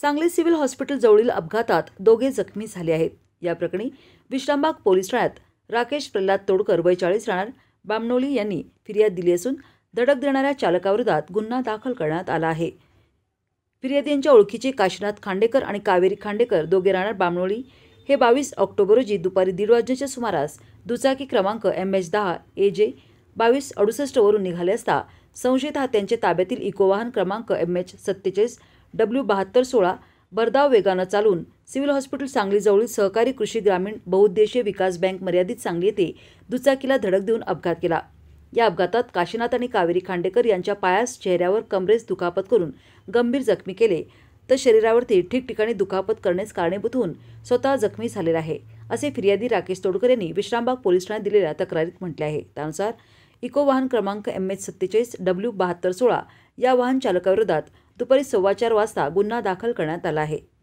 Sangli civil hospital जवळील अपघातात दोघे जखमी झाले आहेत या प्रकरणी विश्रामबाग पोलीस ठाण्यात राकेश प्रल्हाद तोडकर वय चाळीस राहणार बामनोली यांनी फिर्याद दिली असून धडक देणाऱ्या चालकाविरोधात गुन्हा दाखल करण्यात आला आहे यांच्या ओळखीचे काशीनाथ खांडेकर आणि कावेरी खांडेकर दोघे राहणार बामणोळी हे बावीस ऑक्टोबर रोजी दुपारी दीड वाजेच्या सुमारास दुचाकी क्रमांक एम एच दहा ए जे बावीस अडुसष्टवरून निघाले असता संशयित हा त्यांच्या ताब्यातील इको वाहन क्रमांक एम एच सत्तेचाळीस डब्ल्यू बहात्तर सोळा बर्दाव वेगानं चालून सिव्हिल हॉस्पिटल सांगलीजवळील सहकारी कृषी ग्रामीण बहुउद्देशीय विकास बँक मर्यादित सांगली येथे दुचाकीला धडक देऊन अपघात केला या अपघातात काशीनाथ आणि कावेरी खांडेकर यांच्या पायास चेहऱ्यावर कमरेस दुखापत करून गंभीर जखमी केले तर शरीरावरती ठिकठिकाणी दुखापत करण्यास कारणीभूत होऊन स्वतः जखमी झालेला आहे असे फिर्यादी राकेश तोडकर यांनी विश्रामबाग पोलीस ठाण्यात दिलेल्या तक्रारीत म्हटले आहे त्यानुसार इको वाहन क्रमांक एम एच सत्तेचाळीस डब्ल्यू बहात्तर सोळा या वाहन चालकाविरोधात दुपारी सव्वा चार वाजता गुन्हा दाखल करण्यात आला आहे